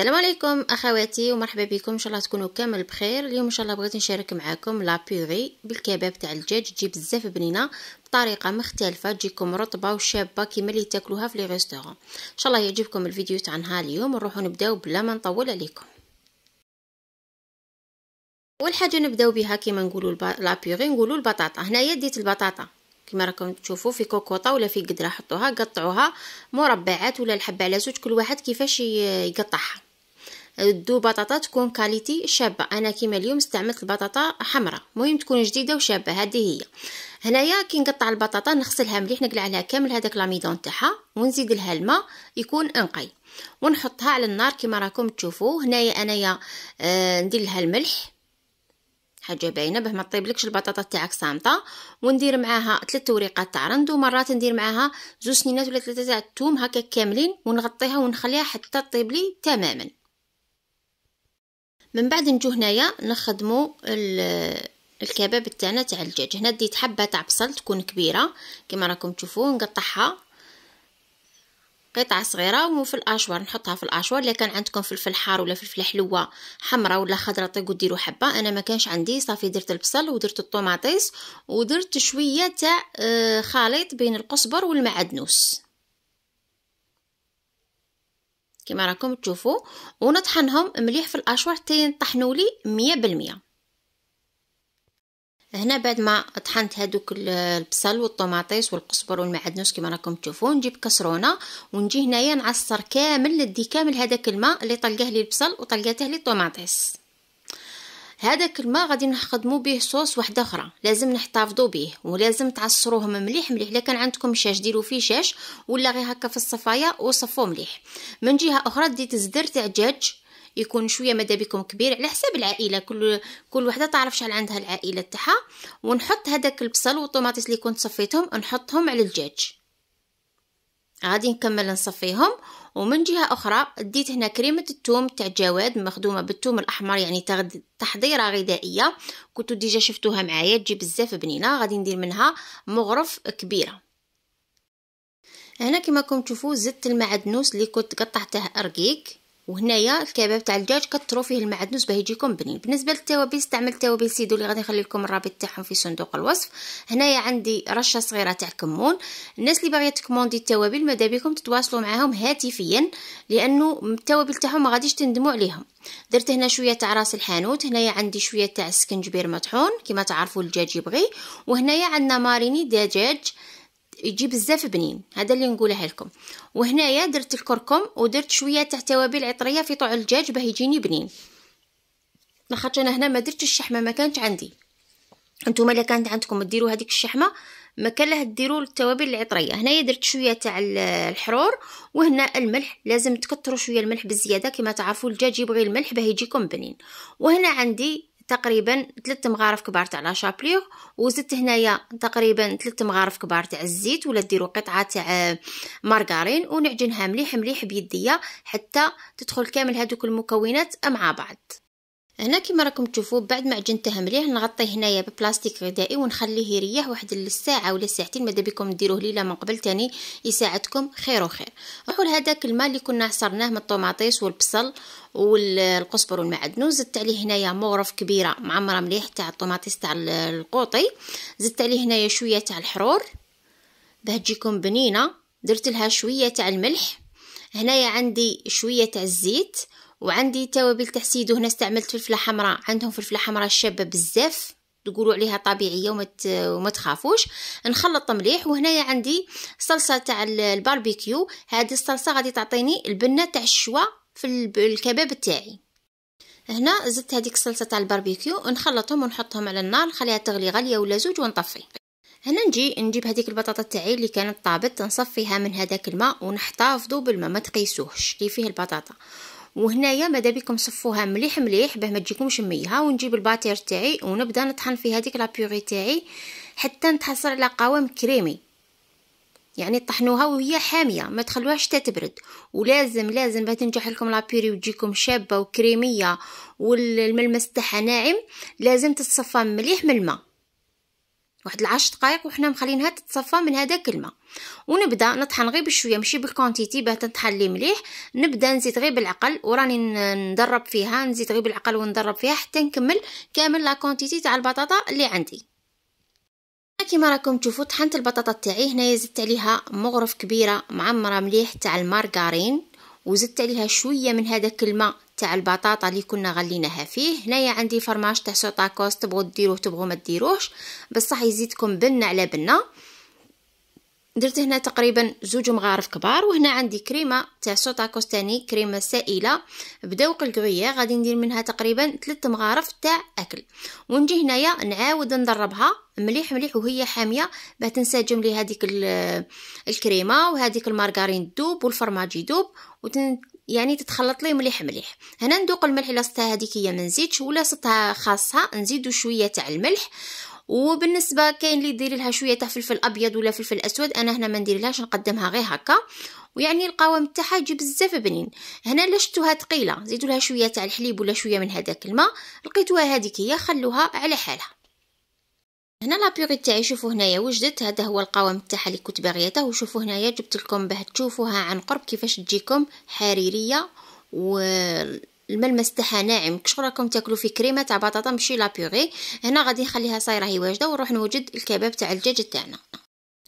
السلام عليكم اخواتي ومرحبا بكم ان شاء الله تكونوا كامل بخير اليوم ان شاء الله بغيت نشارك معكم لا بيغي بالكباب تاع الدجاج تجي بزاف بنينه بطريقه مختلفه تجيكم رطبه وشابه كيما اللي تاكلوها في لي ريستورون ان شاء الله يعجبكم الفيديو تاع نهار اليوم نروحوا نبداو بلا ما نطول عليكم اول حاجه نبداو بها كيما نقولوا لا بيغي نقولوا البطاطا هنايا ديت البطاطا كما راكم تشوفوا في كوكوطه ولا في قدره حطوها قطعوها مربعات ولا الحبه على زوج كل واحد كيفاش يقطعها دو بطاطا تكون كاليتي شابه انا كيما اليوم استعملت البطاطا حمراء المهم تكون جديده وشابه هذه هي هنايا كي نقطع البطاطا نغسلها مليح نقلع لها كامل هذاك لاميدون تاعها ونزيد لها الماء يكون انقي ونحطها على النار كيما راكم تشوفوا هنايا انايا آه ندير لها الملح حاجه باينه باه ما طيبلكش البطاطا تاعك صامته وندير معاها ثلاث وريقات تاع رند ومرات ندير معاها زوج سنينات ولا ثلاثه تاع الثوم هكا كاملين ونغطيها ونخليها حتى طيب لي تماما من بعد نجو هنايا نخدمو الكباب تاعنا تاع الدجاج هنا ديت حبه تاع بصل تكون كبيره كما راكم تشوفوا نقطعها قطع صغيره وفي الاشوار نحطها في الاشوار اللي كان عندكم فلفل حار ولا فلفله حلوه حمراء ولا خضراء طيقوا ديروا حبه انا ما كانش عندي صافي درت البصل ودرت الطوماطيس ودرت شويه تاع آه، خليط بين القزبر والمعدنوس كما راكم تشوفوا ونطحنهم مليح في الاشوار حتى ينطحنوا لي 100% هنا بعد ما طحنت هادوك البصل والطوماطيس والقزبر والمعدنوس كما راكم تشوفوا نجيب كسرونه ونجي هنايا نعصر كامل ندي كامل هذاك الماء اللي طلقه لي البصل وطلقته لي الطوماطيس هذاك الماء غادي نخدمو به صوص واحدة اخرى لازم نحتفظو به ولازم تعصروه مليح مليح الا كان عندكم شاش ديرو فيه شاش ولا غير هكا في الصفايا وصفوه مليح من جهه اخرى ديت تزدر تاع دجاج يكون شويه ماذا بكم كبير على حساب العائله كل كل وحده تعرف شحال عندها العائله تاعها ونحط هذاك البصل والطوماطيس اللي كنت صفيتهم نحطهم على الدجاج غادي نكمل نصفيهم ومن جهه اخرى ديت هنا كريمه الثوم تاع جواد مخدومه بالثوم الاحمر يعني تحضيره غذائيه كنتو ديجا شفتوها معايا تجي بزاف بنينه غادي ندير منها مغرف كبيره هنا كما كنتم تشوفوا زدت المعدنوس اللي كنت قطعته رقيق وهنايا الكباب تاع الدجاج كثروا فيه المعدنوس باه يجيكم بنين بالنسبه للتوابل استعمل توابل سيدو اللي غادي نخلي لكم الرابط تاعهم في صندوق الوصف هنايا عندي رشه صغيره تاع كمون الناس اللي باغيه تكوموندي التوابل ماذا بكم تتواصلوا معاهم هاتفيا لانه التوابل تاعهم ما غاديش تندموا عليهم درت هنا شويه تاع راس الحانوت هنايا عندي شويه تاع السكنجبير مطحون كما تعرفوا الدجاج يبغي وهنايا عندنا ماريني دجاج يجي بزاف بنين هذا اللي نقوله لكم وهنايا درت الكركم ودرت شويه تاع توابل عطريه في طوع الدجاج باه يجيني بنين لاخاطش انا هنا ما درتش الشحمه ما كانت عندي انتم الا كانت عندكم ديروا هذيك الشحمه ما كان لها ديروا التوابل العطريه هنايا درت شويه تاع الحرور وهنا الملح لازم تكثروا شويه الملح بالزياده كما تعرفوا الدجاج يبغي الملح باه يجيكم بنين وهنا عندي تقريبا ثلاث مغارف كبار تاع لا شابليغ وزدت هنايا تقريبا ثلاث مغارف كبار تاع الزيت ولا ديروا قطعه تاع آه، مارغارين ونعجنها مليح مليح بيديا حتى تدخل كامل هذوك المكونات مع بعض هنا كما راكم تشوفوا بعد ما عجنته مليح نغطيه هنايا ببلاستيك غذائي ونخليه يريح واحد الساعه ولا ساعتين ماذا بكم ديروه ليله من قبل تاني يساعدكم خير وخير روحوا لهذاك الماء اللي كنا عصرناه من الطوماطيس والبصل والقزبر والمعدنوس زدت عليه هنايا مغرف كبيره معمره مليح تاع الطوماطيس تاع القوطي زدت عليه هنايا شويه تاع الحرور باه تجيكم بنينه درت لها شويه تاع الملح هنايا عندي شويه تاع الزيت وعندي توابل تحسيد وهنا استعملت فلفله حمراء عندهم فلفله حمراء شابه بزاف تقولوا عليها طبيعيه وما وما تخافوش نخلط مليح وهنايا عندي صلصه تاع الباربيكيو هذه الصلصه غادي تعطيني البنه تاع الشوا في الكباب تاعي هنا زدت هذيك الصلصه تاع الباربيكيو نخلطهم ونحطهم على النار نخليها تغلي غاليه ولا زوج ونطفي هنا نجي نجيب هذيك البطاطا تاعي اللي كانت طابت نصفيها من هذاك الماء ونحتفظوا بالماء ما تقيسوهش اللي فيه البطاطا وهنايا مادا بكم صفوها مليح مليح باه ما تجيكمش ميها ونجيب الباتير تاعي ونبدا نطحن في هذيك لابيغي تاعي حتى نتحصل على قوام كريمي يعني طحنوها وهي حاميه ما تخلوهاش تتبرد ولازم لازم باه تنجح لكم لابيري وتجيكم شابه وكريميه والملمس تاعها ناعم لازم تتصفى مليح من الماء واحد العشر دقائق وحنا مخلينها تتصفى من هذاك الماء ونبدا نطحن غير بشويه ماشي بالكونتيتي باه تنطحن لي مليح نبدا نزيد غير بالعقل وراني ندرب فيها نزيد غير بالعقل وندرب فيها حتى نكمل كامل لا كونتيتي تاع البطاطا اللي عندي كما راكم تشوفوا طحنت البطاطا تاعي هنايا زدت عليها مغرف كبيره معمره مليح تاع المارغرين وزدت عليها شويه من هذاك الماء تاع البطاطا اللي كنا غليناها فيه هنايا عندي فرماج تاع سوطاكوس تبغوا ديروه تبغوا ما ديروهش بصح يزيدكم بنه على بنه درت هنا تقريبا زوج مغارف كبار وهنا عندي كريمه تاع سوطاكوس تاني كريمه سائله بدوق الكويه غادي ندير منها تقريبا 3 مغارف تاع اكل ونجي هنايا نعاود نضربها مليح مليح وهي حاميه باه تنسجم لي هذيك الكريمه وهذيك المارغرين دوب والفرماج يدوب وتن يعني تتخلط لي مليح مليح هنا ندوق الملح الا صتها هذيك هي ما نزيدش ولا صتها خاصها نزيدو شويه تاع الملح وبالنسبه كاين اللي ديري لها شويه تاع فلفل ابيض ولا فلفل اسود انا هنا ما نديرلهاش نقدمها غير هكا ويعني القوام تاعها يجي بزاف بنين هنا لا شفتوها ثقيله زيدوا لها شويه تاع الحليب ولا شويه من هذاك الماء لقيتوها هذيك هي خلوها على حالها هنا لابيغي تاعي شوفوا هنايا وجدت هذا هو القوام تاعها اللي كنت باغيته وشوفوا هنايا جبت لكم باه تشوفوها عن قرب كيفاش تجيكم حريريه و الملمس تاعها ناعم كشغل راكم تاكلوا في كريمه تاع بطاطا ماشي لابيغي هنا غادي نخليها صايره هي واجده ونروح نوجد الكباب تاع الدجاج تاعنا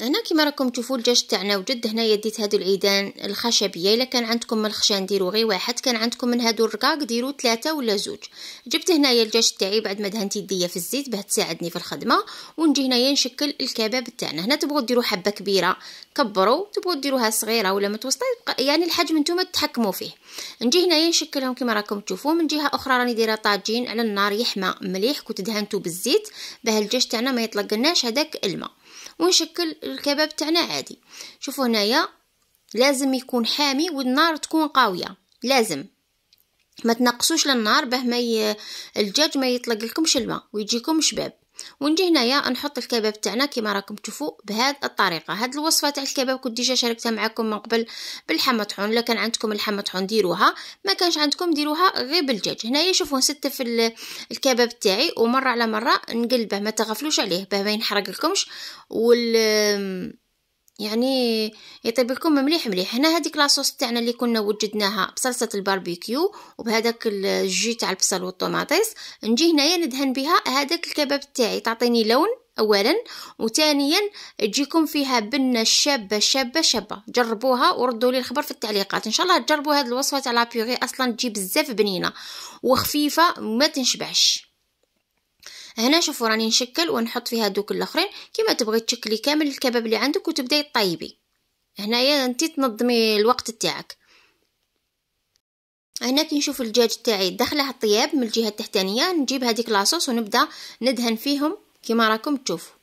هنا كما راكم تشوفوا الجاش تاعنا وجد هنايا ديت هادو العيدان الخشبيه الا كان عندكم من الخشان ديروا غير واحد كان عندكم من هادو الركاك ديروا ثلاثه ولا زوج جبت هنايا الجاش تاعي بعد ما دهنت يديا في الزيت باه تساعدني في الخدمه ونجي هنايا نشكل الكباب تاعنا هنا تبغوا ديروا حبه كبيره كبروا تبغوا ديروها صغيره ولا متوسطه يعني الحجم نتوما تتحكموا فيه نجي هنايا نشكلهم كما راكم تشوفوا من جهه اخرى راني دايره طاجين على النار يحمى مليح كنت دهنته بالزيت باه الجاش تاعنا ما يطلقناش هذاك الماء ونشكل الكباب تاعنا عادي شوفوا هنايا لازم يكون حامي والنار تكون قاويه لازم ما تنقصوش للنار باه ما الدجاج ما يطلق لكمش الماء ويجيكم شباب ونجي هنايا نحط الكباب تاعنا كيما راكم تشوفوا بهذه الطريقه هذه الوصفه تاع الكباب كنت ديجا شاركتها معكم من قبل باللحم مطحون الا كان عندكم اللحم مطحون ديروها ما كانش عندكم ديروها غير بالدجاج هنايا شوفوا نستف الكباب تاعي ومره على مره نقلبه ما تغفلوش عليه باه ما ينحرق لكمش وال يعني يطيب لكم مليح مليح هنا هذيك لاصوص تاعنا اللي كنا وجدناها بصلصه الباربيكيو وبهذاك الجي تاع البصل والطوماطيس نجي هنايا ندهن بها هذاك الكباب تاعي تعطيني لون اولا وثانيا تجيكم فيها بنه شابه شابه شابه جربوها وردوا لي الخبر في التعليقات ان شاء الله تجربوا هذه الوصفه تاع لابيغي اصلا تجي بزاف بنينه وخفيفه ما تنشبعش هنا شوفوا راني نشكل ونحط فيها دوك الاخرين كيما تبغي تشكلي كامل الكباب اللي عندك وتبداي طيبي هنايا انت تنظمي الوقت تاعك هنا كي نشوف الدجاج تاعي دخله الطياب من الجهه التحتانيه نجيب هذيك لاصوص ونبدا ندهن فيهم كيما راكم تشوفوا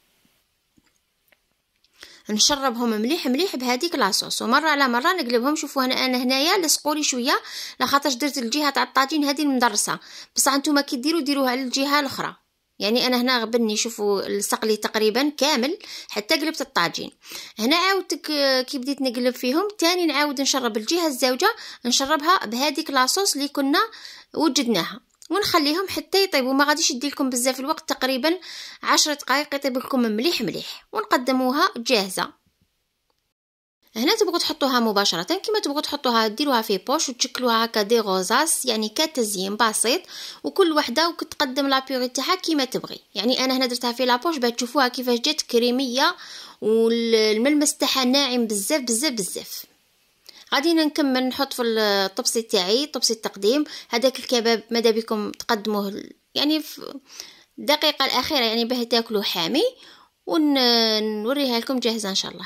نشربهم مليح مليح بهذيك لاصوص ومره على مره نقلبهم شوفوا هنا انا هنايا لصقولي شويه لخاطرش درت الجهه تاع الطاجين هذه المدرسه بصح نتوما كي ديروا ديروها على الجهه الاخرى يعني انا هنا غبني شوفوا السقلي تقريبا كامل حتى قلبت الطاجين هنا عاودتك آه، كي بديت نقلب فيهم تاني نعاود نشرب الجهه الزوجه نشربها بهذيك لاصوص اللي كنا وجدناها ونخليهم حتى يطيبوا ما غاديش يدي لكم بزاف الوقت تقريبا عشرة دقائق يطيب لكم مليح مليح ونقدموها جاهزه هنا تبغوا تحطوها مباشره كما تبغوا تحطوها ديروها في بوش وتشكلوها هكا دي غوزاس يعني كتزيين بسيط وكل وحده وكتقدم لابيوري تاعها كما تبغي يعني انا هنا درتها في لابوش باش تشوفوها كيفاش جات كريميه والملمس تاعها ناعم بزاف بزاف بزاف غادي نكمل نحط في الطبسي تاعي طبسي التقديم هذاك الكباب ماذا بكم تقدموه يعني في الدقيقه الاخيره يعني باه تاكلوا حامي ونوريها لكم جاهزه ان شاء الله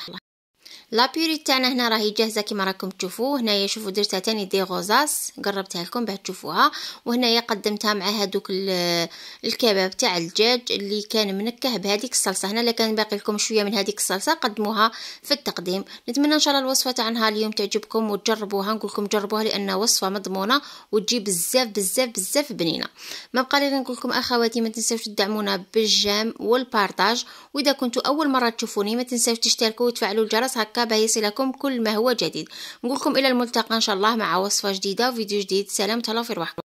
لا بيوري تاعنا هنا راهي جاهزه كيما راكم تشوفوا هنايا شوفوا درتها تاني دي غوزاس قربتها لكم باه تشوفوها وهنايا قدمتها مع هذوك الكباب تاع الدجاج اللي كان منكه بهذيك الصلصه هنا لكان كان باقي لكم شويه من هذيك الصلصه قدموها في التقديم نتمنى ان شاء الله الوصفه تاع نهار اليوم تعجبكم وتجربوها نقول لكم جربوها لان وصفه مضمونه وتجي بزاف بزاف بزاف بنينه ما بقى لي نقول لكم اخواتي ما تنساوش تدعمونا بالجام والبارطاج واذا كنتوا اول مره تشوفوني ما تنساوش تشتركوا وتفعلوا الجرس هكا المناسبة يصلكم كل ما هو جديد نقولكم إلى الملتقى إن شاء الله مع وصفة جديدة وفيديو جديد سلام تهلاو في